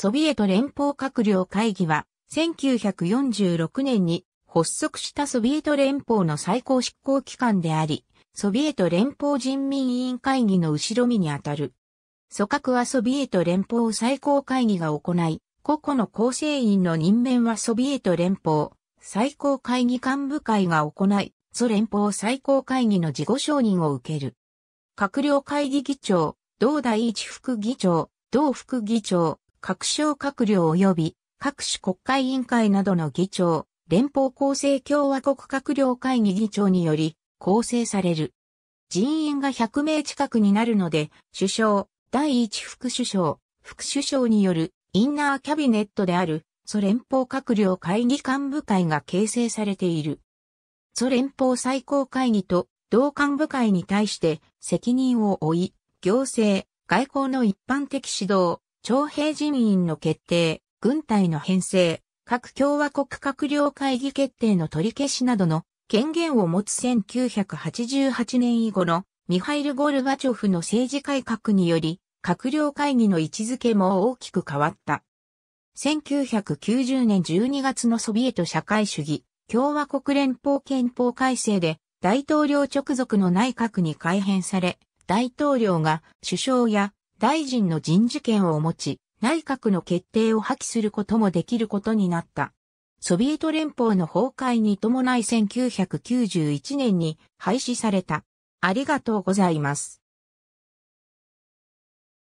ソビエト連邦閣僚会議は、1946年に発足したソビエト連邦の最高執行機関であり、ソビエト連邦人民委員会議の後ろ身にあたる。組閣はソビエト連邦最高会議が行い、個々の構成員の任免はソビエト連邦最高会議幹部会が行い、ソ連邦最高会議の事後承認を受ける。閣僚会議議長、同第一副議長、同副議長、各省閣僚及び各種国会委員会などの議長、連邦厚生共和国閣僚会議議長により構成される。人員が100名近くになるので、首相、第一副首相、副首相によるインナーキャビネットである、ソ連邦閣僚会議幹部会が形成されている。ソ連邦最高会議と同幹部会に対して責任を負い、行政、外交の一般的指導、徴兵人員の決定、軍隊の編成、各共和国閣僚会議決定の取り消しなどの権限を持つ1988年以後のミハイル・ゴルバチョフの政治改革により、閣僚会議の位置づけも大きく変わった。1990年12月のソビエト社会主義共和国連邦憲法改正で大統領直属の内閣に改編され、大統領が首相や大臣の人事権を持ち、内閣の決定を破棄することもできることになった。ソビエト連邦の崩壊に伴い1991年に廃止された。ありがとうございます。